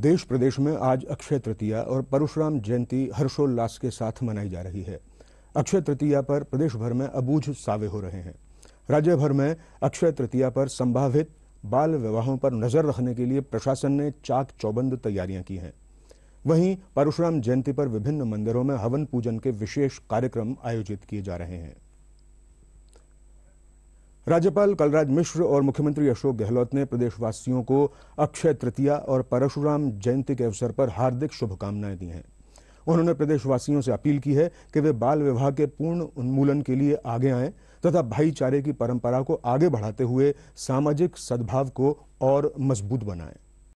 देश प्रदेश में आज अक्षय तृतीया और परशुराम जयंती हर्षोल्लास के साथ मनाई जा रही है अक्षय तृतीया पर प्रदेश भर में अबूझ सावे हो रहे हैं राज्य भर में अक्षय तृतीया पर संभावित बाल विवाहों पर नजर रखने के लिए प्रशासन ने चाक चौबंद तैयारियां की हैं वहीं परशुराम जयंती पर विभिन्न मंदिरों में हवन पूजन के विशेष कार्यक्रम आयोजित किए जा रहे हैं राज्यपाल कलराज मिश्र और मुख्यमंत्री अशोक गहलोत ने प्रदेशवासियों को अक्षय तृतीया और परशुराम जयंती के अवसर पर हार्दिक शुभकामनाएं दी हैं उन्होंने प्रदेशवासियों से अपील की है कि वे बाल विवाह के पूर्ण उन्मूलन के लिए आगे आएं तथा भाईचारे की परंपरा को आगे बढ़ाते हुए सामाजिक सद्भाव को और मजबूत बनाएं